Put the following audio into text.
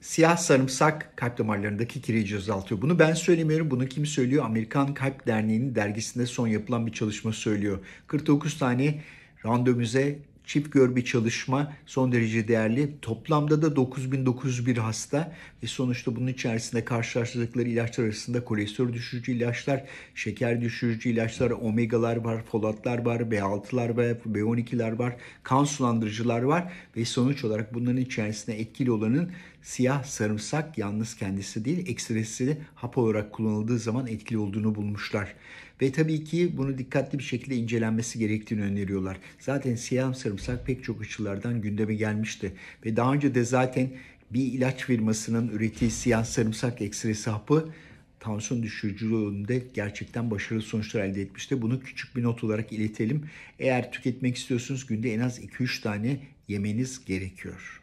Siyah sarımsak kalp damarlarındaki kireci azaltıyor. Bunu ben söylemiyorum. Bunu kim söylüyor? Amerikan Kalp Derneği'nin dergisinde son yapılan bir çalışma söylüyor. 49 tane randomize çift gör bir çalışma son derece değerli. Toplamda da 9901 hasta ve sonuçta bunun içerisinde karşılaştıkları ilaçlar arasında kolesterol düşürücü ilaçlar, şeker düşürücü ilaçlar, omegalar var, folatlar var, B6'lar var, B12'ler var, kan sulandırıcılar var ve sonuç olarak bunların içerisinde etkili olanın siyah sarımsak yalnız kendisi değil ekstresi de hap olarak kullanıldığı zaman etkili olduğunu bulmuşlar. Ve tabii ki bunu dikkatli bir şekilde incelenmesi gerektiğini öneriyorlar. Zaten siyah sarımsak sarımsak pek çok aşılardan gündeme gelmişti. Ve daha önce de zaten bir ilaç firmasının ürettiği siyah sarımsak ekstresi hapı tansiyon düşürücülüğünde gerçekten başarılı sonuçlar elde etmişti. Bunu küçük bir not olarak iletelim. Eğer tüketmek istiyorsunuz, günde en az 2-3 tane yemeniz gerekiyor.